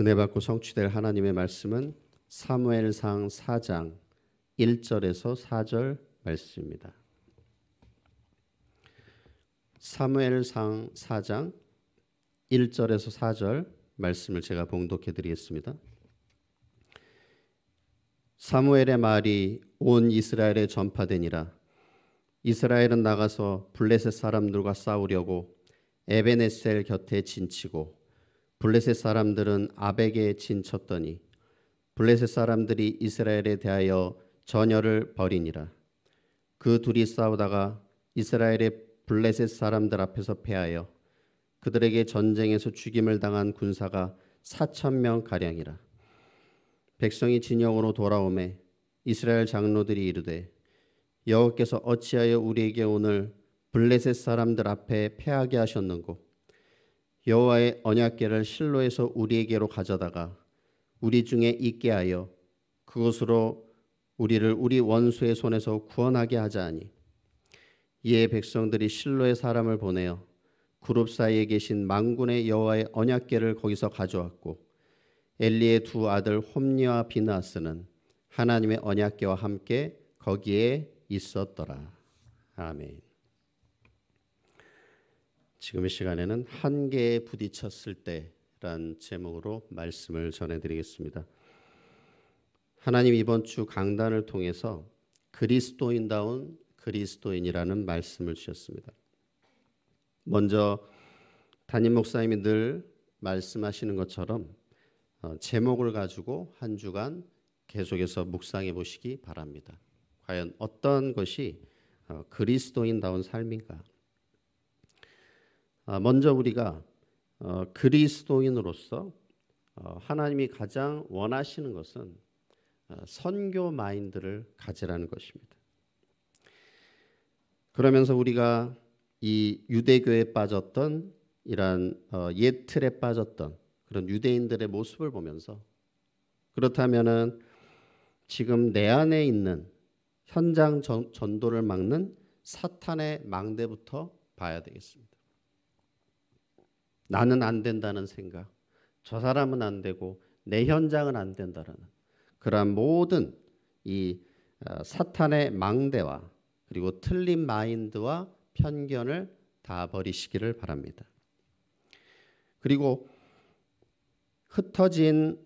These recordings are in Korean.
은혜 받고 성취될 하나님의 말씀은 사무엘상 4장 1절에서 4절 말씀입니다. 사무엘상 4장 1절에서 4절 말씀을 제가 봉독해 드리겠습니다. 사무엘의 말이 온 이스라엘에 전파되니라. 이스라엘은 나가서 블레셋 사람들과 싸우려고 에베네셀 곁에 진치고 블레셋 사람들은 아벡에 진쳤더니 블레셋 사람들이 이스라엘에 대하여 전열을 벌이니라. 그 둘이 싸우다가 이스라엘의 블레셋 사람들 앞에서 패하여 그들에게 전쟁에서 죽임을 당한 군사가 4천 명 가량이라. 백성이 진영으로 돌아오매 이스라엘 장로들이 이르되 여호께서 어찌하여 우리에게 오늘 블레셋 사람들 앞에 패하게 하셨는고 여호와의 언약궤를 실로에서 우리에게로 가져다가 우리 중에 있게 하여 그것으로 우리를 우리 원수의 손에서 구원하게 하자 하니 이에 백성들이 실로의 사람을 보내어 그룹 사이에 계신 망군의 여호와의 언약궤를 거기서 가져왔고 엘리의 두 아들 홈리와 비나스는 하나님의 언약궤와 함께 거기에 있었더라. 아멘. 지금 이 시간에는 한계에 부딪혔을 때란 제목으로 말씀을 전해드리겠습니다. 하나님 이번 주 강단을 통해서 그리스도인다운 그리스도인이라는 말씀을 주셨습니다. 먼저 담임 목사님이 늘 말씀하시는 것처럼 어, 제목을 가지고 한 주간 계속해서 묵상해 보시기 바랍니다. 과연 어떤 것이 어, 그리스도인다운 삶인가? 어, 먼저 우리가 어, 그리스도인으로서 어, 하나님이 가장 원하시는 것은 선교 마인드를 가지라는 것입니다. 그러면서 우리가 이 유대교에 빠졌던 이러한 옛 틀에 빠졌던 그런 유대인들의 모습을 보면서 그렇다면은 지금 내 안에 있는 현장 전도를 막는 사탄의 망대부터 봐야 되겠습니다. 나는 안 된다는 생각, 저 사람은 안 되고 내 현장은 안 된다라는 그러한 모든 이 어, 사탄의 망대와 그리고 틀린 마인드와 편견을 다 버리시기를 바랍니다. 그리고 흩어진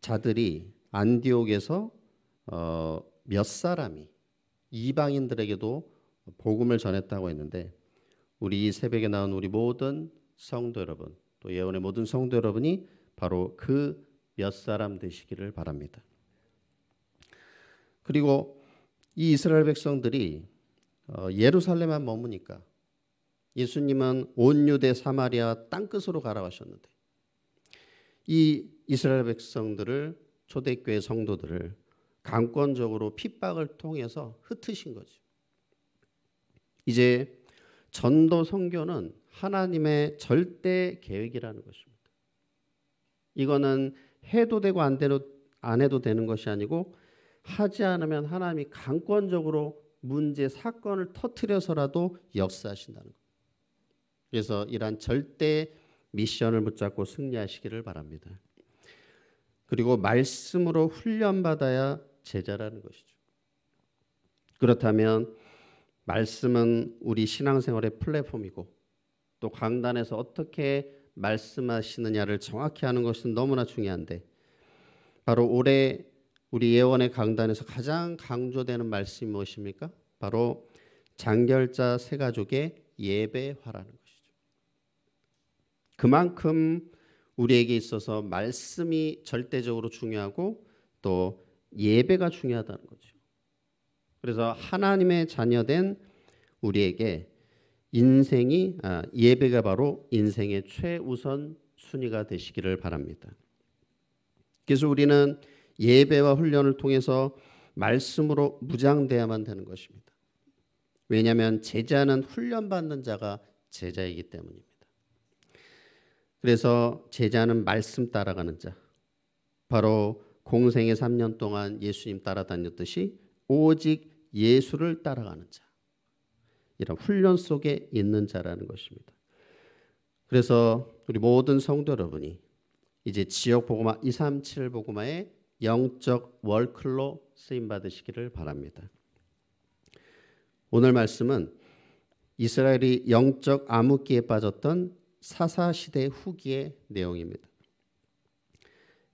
자들이 안디옥에서 어, 몇 사람이 이방인들에게도 복음을 전했다고 했는데 우리 새벽에 나온 우리 모든 성도 여러분 또 예언의 모든 성도 여러분이 바로 그 몇 사람 되시기를 바랍니다. 그리고 이 이스라엘 백성들이 어, 예루살렘만 머무니까 예수님은 온 유대 사마리아 땅 끝으로 가라 하셨는데 이 이스라엘 백성들을 초대교회 성도들을 강권적으로 핍박을 통해서 흩으신 거죠. 이제 전도 선교는 하나님의 절대 계획이라는 것입니다. 이거는 해도 되고 안, 되도, 안 해도 되는 것이 아니고 하지 않으면 하나님이 강권적으로 문제 사건을 터트려서라도 역사하신다는 것. 그래서 이러한 절대 미션을 붙잡고 승리하시기를 바랍니다. 그리고 말씀으로 훈련받아야 제자라는 것이죠. 그렇다면 말씀은 우리 신앙생활의 플랫폼이고 또 강단에서 어떻게 말씀하시느냐를 정확히 하는 것은 너무나 중요한데 바로 올해 우리 예원의 강단에서 가장 강조되는 말씀이 무엇입니까? 바로 장결자 세 가족의 예배화라는 것이죠. 그만큼 우리에게 있어서 말씀이 절대적으로 중요하고 또 예배가 중요하다는 거죠. 그래서 하나님의 자녀된 우리에게 인생이 아, 예배가 바로 인생의 최우선 순위가 되시기를 바랍니다. 그래서 우리는 예배와 훈련을 통해서 말씀으로 무장돼야만 되는 것입니다. 왜냐하면 제자는 훈련받는 자가 제자이기 때문입니다. 그래서 제자는 말씀 따라가는 자, 바로 공생의 3년 동안 예수님 따라다녔듯이 오직 예수를 따라가는 자. 이런 훈련 속에 있는 자라는 것입니다. 그래서 우리 모든 성도 여러분이 이제 지역 보고마 237 보고마의 영적 월클로 쓰임 받으시기를 바랍니다. 오늘 말씀은 이스라엘이 영적 암흑기에 빠졌던 사사 시대 후기의 내용입니다.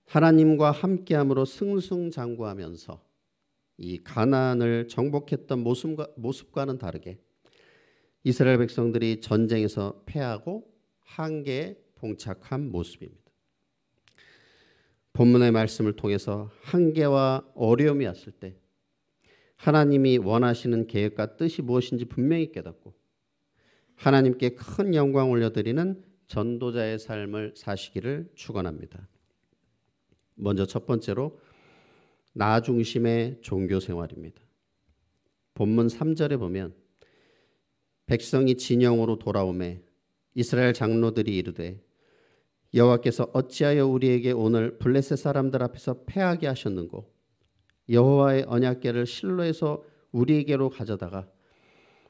하나님과 함께함으로 승승장구하면서 이 가나안을 정복했던 모습과, 모습과는 다르게 이스라엘 백성들이 전쟁에서 패하고 한계에 봉착한 모습입니다. 본문의 말씀을 통해서 한계와 어려움이 왔을 때 하나님이 원하시는 계획과 뜻이 무엇인지 분명히 깨닫고 하나님께 큰 영광 올려드리는 전도자의 삶을 사시기를 축원합니다. 먼저 첫 번째로 나 중심의 종교 생활입니다. 본문 3절에 보면 백성이 진영으로 돌아오매 이스라엘 장로들이 이르되 여호와께서 어찌하여 우리에게 오늘 블레셋 사람들 앞에서 패하게 하셨는고 여호와의 언약궤를 실로에서 우리에게로 가져다가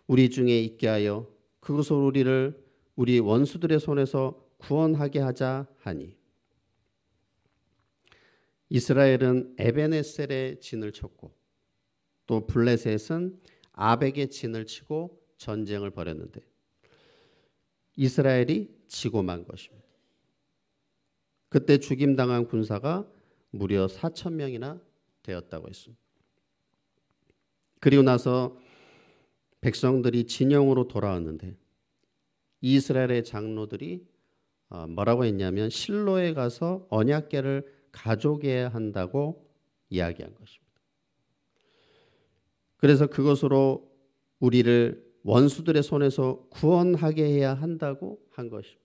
우리 중에 있게 하여 그곳으로 우리를 우리 원수들의 손에서 구원하게 하자 하니 이스라엘은 에베네셀의 진을 쳤고 또 블레셋은 아벡의 진을 치고 전쟁을 벌였는데 이스라엘이 지고 만 것입니다. 그때 죽임당한 군사가 무려 4천 명이나 되었다고 했습니다. 그리고 나서 백성들이 진영으로 돌아왔는데 이스라엘의 장로들이 어, 뭐라고 했냐면 실로에 가서 언약계를 가져오야 한다고 이야기한 것입니다. 그래서 그것으로 우리를 원수들의 손에서 구원하게 해야 한다고 한 것입니다.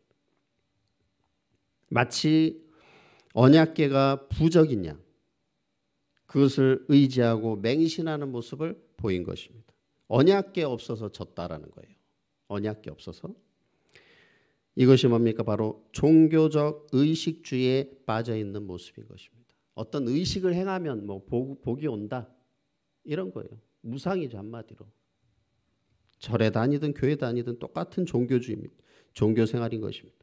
마치 언약계가 부적인 양 그것을 의지하고 맹신하는 모습을 보인 것입니다. 언약계 없어서 졌다라는 거예요. 언약계 없어서 이것이 뭡니까? 바로 종교적 의식주의에 빠져 있는 모습인 것입니다. 어떤 의식을 행하면 뭐 복, 복이 온다 이런 거예요. 무상이죠 한마디로. 절에 다니든 교회 다니든 똑같은 종교주의입니다. 종교 생활인 것입니다.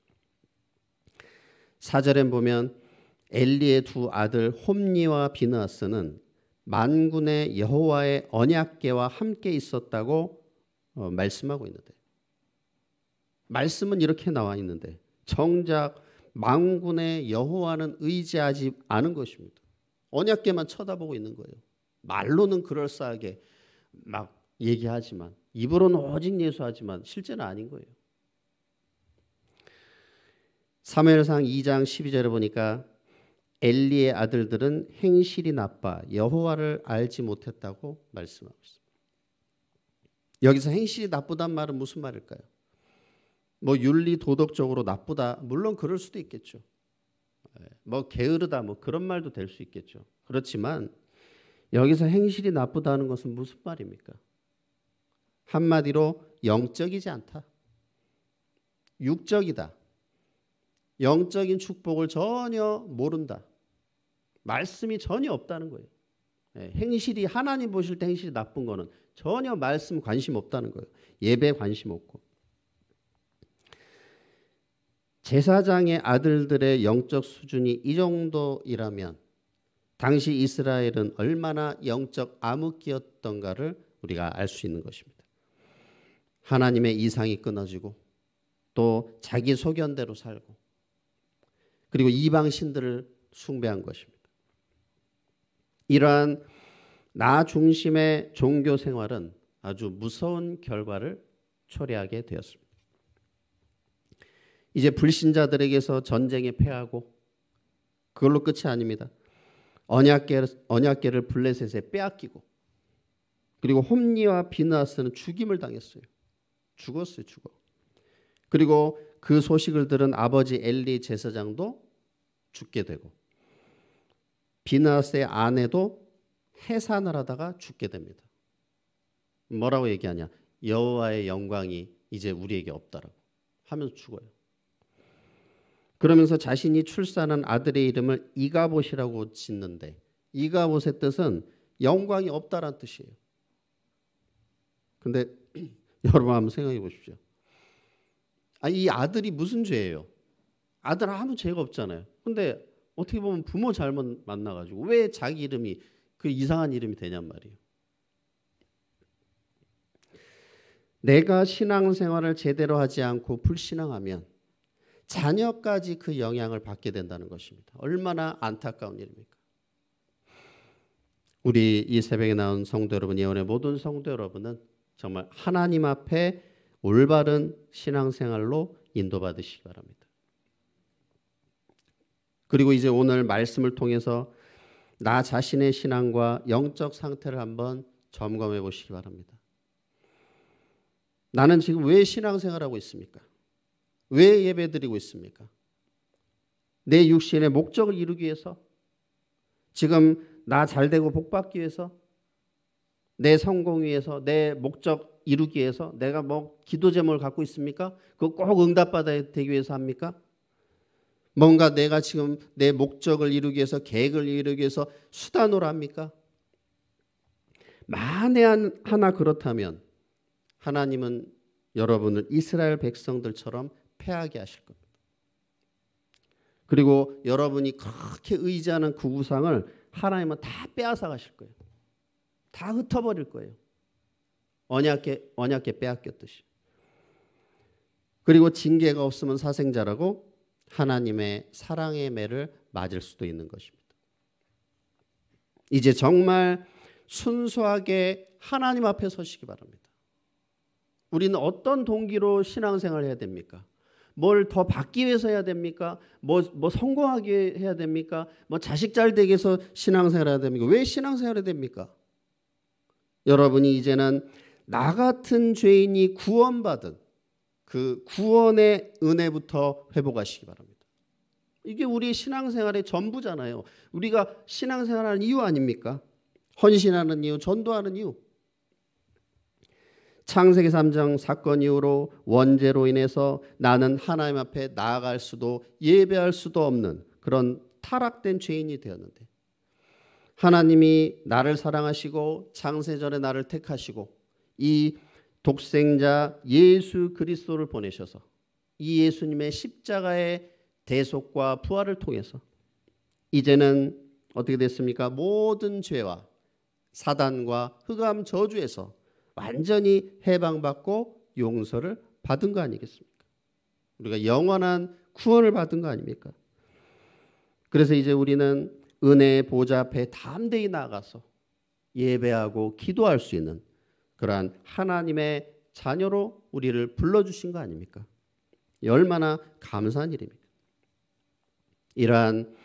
사절에 보면 엘리의 두 아들 홈니와 비나스는 만군의 여호와의 언약계와 함께 있었다고 어, 말씀하고 있는데 말씀은 이렇게 나와 있는데 정작 만군의 여호와는 의지하지 않은 것입니다. 언약계만 쳐다보고 있는 거예요. 말로는 그럴싸하게 막 얘기하지만 입으로는 오직 예수하지만 실제는 아닌 거예요. 사무엘상 2장 12절에 보니까 엘리의 아들들은 행실이 나빠 여호와를 알지 못했다고 말씀하고 있습니다. 여기서 행실이 나쁘단 말은 무슨 말일까요? 뭐 윤리 도덕적으로 나쁘다 물론 그럴 수도 있겠죠. 예, 뭐 게으르다 뭐 그런 말도 될 수 있겠죠. 그렇지만 여기서 행실이 나쁘다는 것은 무슨 말입니까? 한마디로 영적이지 않다. 육적이다. 영적인 축복을 전혀 모른다. 말씀이 전혀 없다는 거예요. 예, 행실이 하나님 보실 때 행실이 나쁜 거는 전혀 말씀 관심 없다는 거예요. 예배 관심 없고. 제사장의 아들들의 영적 수준이 이 정도이라면 당시 이스라엘은 얼마나 영적 암흑기였던가를 우리가 알 수 있는 것입니다. 하나님의 이상이 끊어지고 또 자기 소견대로 살고 그리고 이방 신들을 숭배한 것입니다. 이러한 나 중심의 종교 생활은 아주 무서운 결과를 초래하게 되었습니다. 이제 불신자들에게서 전쟁에 패하고 그걸로 끝이 아닙니다. 언약계, 언약계를 블레셋에 빼앗기고 그리고 홈리와 비나스는 죽임을 당했어요. 죽었어요, 죽어. 그리고 그 소식을 들은 아버지 엘리 제사장도 죽게 되고 비나스의 아내도 해산을 하다가 죽게 됩니다. 뭐라고 얘기하냐? 여호와의 영광이 이제 우리에게 없다라고 하면서 죽어요. 그러면서 자신이 출산한 아들의 이름을 이가봇이라고 짓는데 이가봇의 뜻은 영광이 없다라는 뜻이에요. 근데 여러분 한번 생각해 보십시오. 아, 이 아들이 무슨 죄예요? 아들 아무 죄가 없잖아요. 근데 어떻게 보면 부모 잘못 만나가지고 왜 자기 이름이 그 이상한 이름이 되냔 말이에요. 내가 신앙생활을 제대로 하지 않고 불신앙하면 자녀까지 그 영향을 받게 된다는 것입니다. 얼마나 안타까운 일입니까? 우리 이 새벽에 나온 성도 여러분, 예언의 모든 성도 여러분은 정말 하나님 앞에 올바른 신앙생활로 인도받으시기 바랍니다. 그리고 이제 오늘 말씀을 통해서 나 자신의 신앙과 영적 상태를 한번 점검해 보시기 바랍니다. 나는 지금 왜 신앙생활하고 있습니까? 왜 예배드리고 있습니까? 내 육신의 목적을 이루기 위해서 지금 나 잘되고 복받기 위해서 내 성공 위해서 내 목적 이루기 위해서 내가 뭐 기도 제목을 갖고 있습니까? 그거 꼭 응답받아야 되기 위해서 합니까? 뭔가 내가 지금 내 목적을 이루기 위해서 계획을 이루기 위해서 수단으로 합니까? 만에 하나 그렇다면 하나님은 여러분을 이스라엘 백성들처럼 패하게 하실 겁니다. 그리고 여러분이 그렇게 의지하는 구구상을 하나님은 다 빼앗아 가실 거예요. 다 흩어버릴 거예요. 언약계 언약계 빼앗겼듯이. 그리고 징계가 없으면 사생자라고 하나님의 사랑의 매를 맞을 수도 있는 것입니다. 이제 정말 순수하게 하나님 앞에 서시기 바랍니다. 우리는 어떤 동기로 신앙생활 해야 됩니까? 뭘 더 받기 위해서 해야 됩니까? 뭐, 뭐 성공하게 해야 됩니까? 뭐 자식 잘 되게 해서 신앙생활 해야 됩니까? 왜 신앙생활 해야 됩니까? 여러분이 이제는 나 같은 죄인이 구원받은 그 구원의 은혜부터 회복하시기 바랍니다. 이게 우리 신앙생활의 전부잖아요. 우리가 신앙생활하는 이유 아닙니까? 헌신하는 이유, 전도하는 이유. 창세기 3장 사건 이후로 원죄로 인해서 나는 하나님 앞에 나아갈 수도 예배할 수도 없는 그런 타락된 죄인이 되었는데 하나님이 나를 사랑하시고 창세전에 나를 택하시고 이 독생자 예수 그리스도를 보내셔서 이 예수님의 십자가의 대속과 부활을 통해서 이제는 어떻게 됐습니까? 모든 죄와 사단과 흑암 저주에서 완전히 해방받고 용서를 받은 거 아니겠습니까? 우리가 영원한 구원을 받은 거 아닙니까? 그래서 이제 우리는 은혜의 보좌 앞에 담대히 나가서 예배하고 기도할 수 있는 그러한 하나님의 자녀로 우리를 불러주신 거 아닙니까? 얼마나 감사한 일입니까? 이러한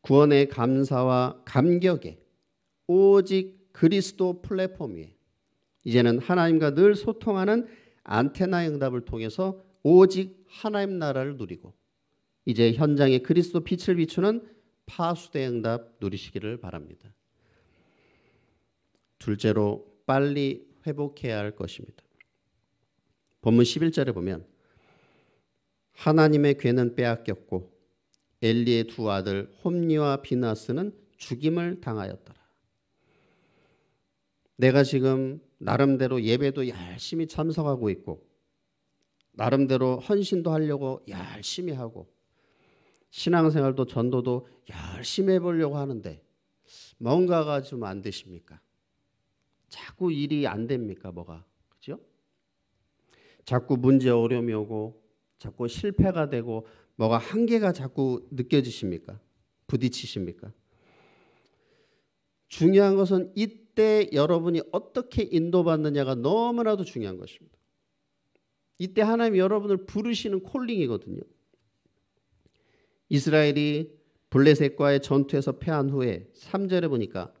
구원의 감사와 감격에 오직 그리스도 플랫폼 위에 이제는 하나님과 늘 소통하는 안테나 응답을 통해서 오직 하나님 나라를 누리고 이제 현장에 그리스도 빛을 비추는 파수대 응답 누리시기를 바랍니다. 둘째로 빨리 회복해야 할 것입니다. 본문 11절에 보면 하나님의 괴는 빼앗겼고 엘리의 두 아들 홈니와 비나스는 죽임을 당하였더라. 내가 지금 나름대로 예배도 열심히 참석하고 있고 나름대로 헌신도 하려고 열심히 하고 신앙생활도 전도도 열심히 해보려고 하는데 뭔가가 좀 안 되십니까? 자꾸 일이 안 됩니까? 뭐가 그죠? 자꾸 문제 어려움이 오고 자꾸 실패가 되고 뭐가 한계가 자꾸 느껴지십니까? 부딪히십니까? 중요한 것은 이때 여러분이 어떻게 인도받느냐가 너무나도 중요한 것입니다. 이때 하나님 여러분을 부르시는 콜링이거든요. 이스라엘이 블레셋과의 전투에서 패한 후에 3절에 보니까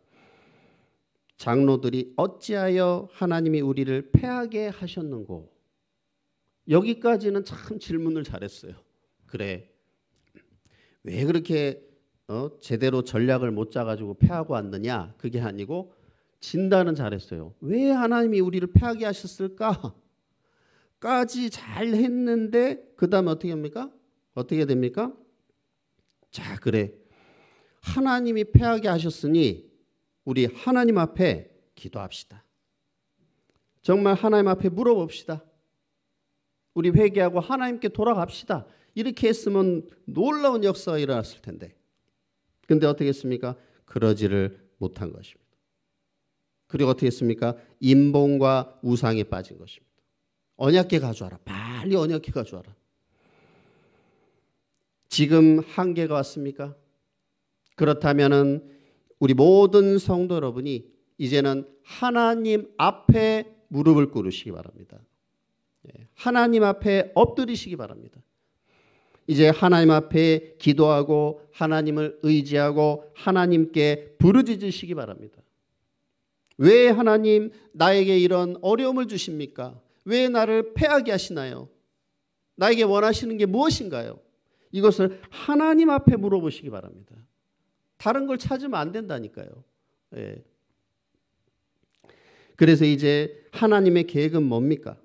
장로들이 어찌하여 하나님이 우리를 패하게 하셨는고 여기까지는 참 질문을 잘했어요. 그래 왜 그렇게 어, 제대로 전략을 못 짜가지고 패하고 왔느냐 그게 아니고 진단은 잘했어요. 왜 하나님이 우리를 패하게 하셨을까? 까지 잘 했는데 그 다음에 어떻게 합니까? 어떻게 됩니까? 자, 그래. 하나님이 패하게 하셨으니 우리 하나님 앞에 기도합시다. 정말 하나님 앞에 물어봅시다. 우리 회개하고 하나님께 돌아갑시다. 이렇게 했으면 놀라운 역사가 일어났을 텐데. 근데 어떻게 했습니까? 그러지를 못한 것입니다. 그리고 어떻게 했습니까? 인본과 우상에 빠진 것입니다. 언약계 가져와라. 빨리 언약계 가져와라. 지금 한계가 왔습니까? 그렇다면 우리 모든 성도 여러분이 이제는 하나님 앞에 무릎을 꿇으시기 바랍니다. 예, 하나님 앞에 엎드리시기 바랍니다. 이제 하나님 앞에 기도하고 하나님을 의지하고 하나님께 부르짖으시기 바랍니다. 왜 하나님 나에게 이런 어려움을 주십니까? 왜 나를 패하게 하시나요? 나에게 원하시는 게 무엇인가요? 이것을 하나님 앞에 물어보시기 바랍니다. 다른 걸 찾으면 안 된다니까요. 예. 그래서 이제 하나님의 계획은 뭡니까?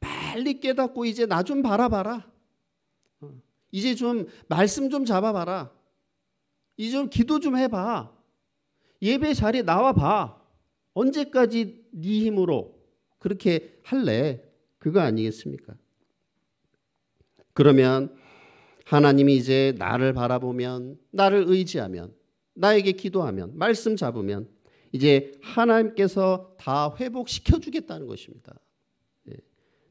빨리 깨닫고 이제 나 좀 바라봐라. 어. 이제 좀 말씀 좀 잡아봐라. 이제 좀 기도 좀 해봐. 예배 자리에 나와봐. 언제까지 네 힘으로 그렇게 할래? 그거 아니겠습니까? 그러면 하나님이 이제 나를 바라보면, 나를 의지하면, 나에게 기도하면, 말씀 잡으면, 이제 하나님께서 다 회복시켜 주겠다는 것입니다. 예.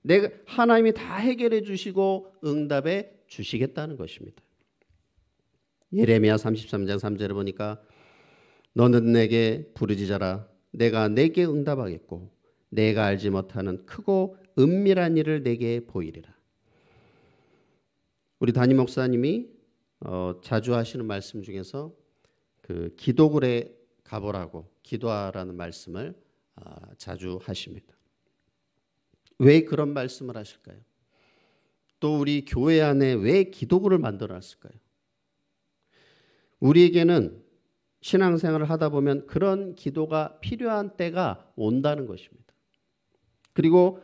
내가 하나님이 다 해결해 주시고 응답해 주시겠다는 것입니다. 예레미야 33장 3절에 보니까 너는 내게 부르짖어라 내가 내게 응답하겠고 내가 알지 못하는 크고 은밀한 일을 내게 보이리라. 우리 담임 목사님이 어, 자주 하시는 말씀 중에서 그 기도굴에 가보라고 기도하라는 말씀을 어, 자주 하십니다. 왜 그런 말씀을 하실까요? 또 우리 교회 안에 왜 기도굴을 만들어놨을까요? 우리에게는 신앙생활을 하다 보면 그런 기도가 필요한 때가 온다는 것입니다. 그리고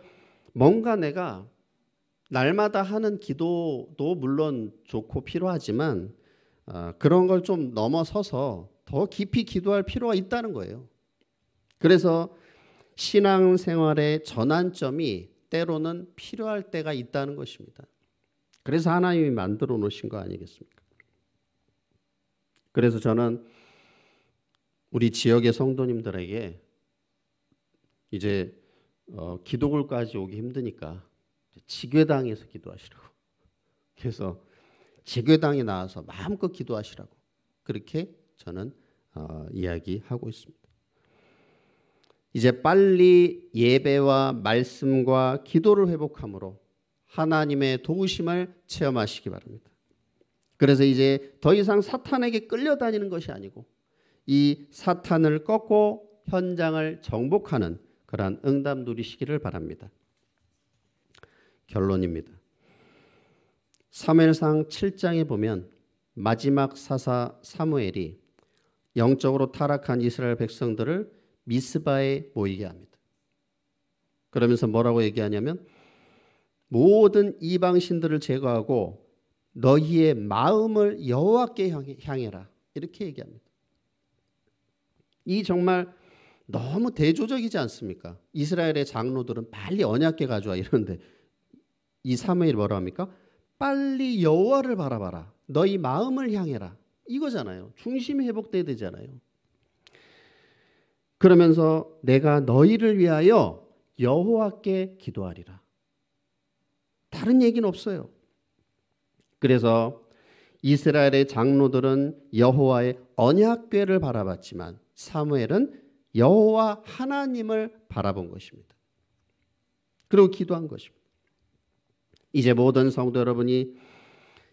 뭔가 내가 날마다 하는 기도도 물론 좋고 필요하지만 어, 그런 걸 좀 넘어서서 더 깊이 기도할 필요가 있다는 거예요. 그래서 신앙생활의 전환점이 때로는 필요할 때가 있다는 것입니다. 그래서 하나님이 만들어 놓으신 거 아니겠습니까? 그래서 저는 우리 지역의 성도님들에게 이제 어, 기도굴까지 오기 힘드니까 지교당에서 기도하시라고. 그래서 지교당에 나와서 마음껏 기도하시라고. 그렇게 저는 어, 이야기하고 있습니다. 이제 빨리 예배와 말씀과 기도를 회복함으로 하나님의 도우심을 체험하시기 바랍니다. 그래서 이제 더 이상 사탄에게 끌려다니는 것이 아니고 이 사탄을 꺾고 현장을 정복하는 그러한 응답 누리시기를 바랍니다. 결론입니다. 사무엘상 7장에 보면 마지막 사사 사무엘이 영적으로 타락한 이스라엘 백성들을 미스바에 모이게 합니다. 그러면서 뭐라고 얘기하냐면 모든 이방 신들을 제거하고 너희의 마음을 여호와께 향해라 이렇게 얘기합니다. 이 정말 너무 대조적이지 않습니까? 이스라엘의 장로들은 빨리 언약궤 가져와 이러는데 이 사무엘이 뭐라 합니까? 빨리 여호와를 바라봐라. 너희 마음을 향해라. 이거잖아요. 중심이 회복돼야 되잖아요. 그러면서 내가 너희를 위하여 여호와께 기도하리라. 다른 얘기는 없어요. 그래서 이스라엘의 장로들은 여호와의 언약궤를 바라봤지만 사무엘은 여호와 하나님을 바라본 것입니다. 그리고 기도한 것입니다. 이제 모든 성도 여러분이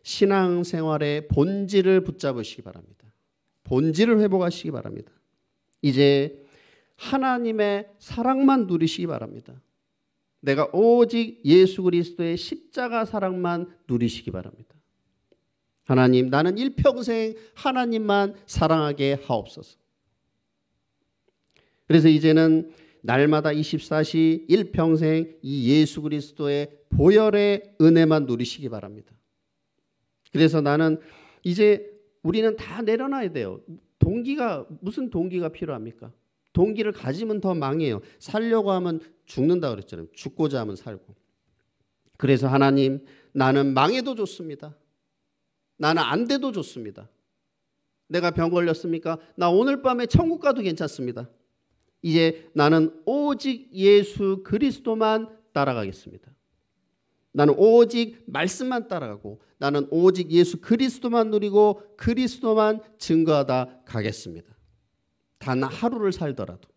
신앙생활의 본질을 붙잡으시기 바랍니다. 본질을 회복하시기 바랍니다. 이제 하나님의 사랑만 누리시기 바랍니다. 내가 오직 예수 그리스도의 십자가 사랑만 누리시기 바랍니다. 하나님, 나는 일평생 하나님만 사랑하게 하옵소서. 그래서 이제는 날마다 24시 일평생 이 예수 그리스도의 보혈의 은혜만 누리시기 바랍니다. 그래서 나는 이제 우리는 다 내려놔야 돼요. 동기가 무슨 동기가 필요합니까? 동기를 가지면 더 망해요. 살려고 하면 죽는다 그랬잖아요. 죽고자 하면 살고. 그래서 하나님 나는 망해도 좋습니다. 나는 안 돼도 좋습니다. 내가 병 걸렸습니까? 나 오늘 밤에 천국 가도 괜찮습니다. 이제 나는 오직 예수 그리스도만 따라가겠습니다. 나는 오직 말씀만 따라가고 나는 오직 예수 그리스도만 누리고 그리스도만 증거하다 가겠습니다. 단 하루를 살더라도.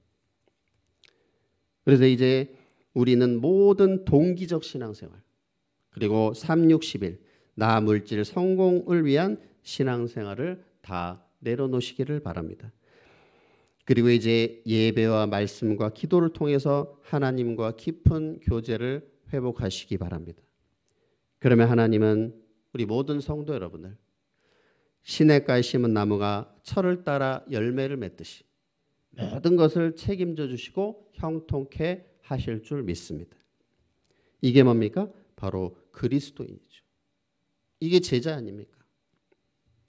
그래서 이제 우리는 모든 동기적 신앙생활 그리고 360일 나 물질 성공을 위한 신앙생활을 다 내려놓으시기를 바랍니다. 그리고 이제 예배와 말씀과 기도를 통해서 하나님과 깊은 교제를 회복하시기 바랍니다. 그러면 하나님은 우리 모든 성도 여러분을 시냇가에 심은 나무가 철을 따라 열매를 맺듯이 모든 것을 책임져 주시고 형통케 하실 줄 믿습니다. 이게 뭡니까? 바로 그리스도인이죠. 이게 제자 아닙니까?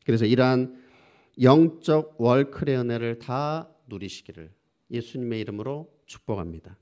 그래서 이러한 영적 월클의 은혜를 다 누리시기를 예수님의 이름으로 축복합니다.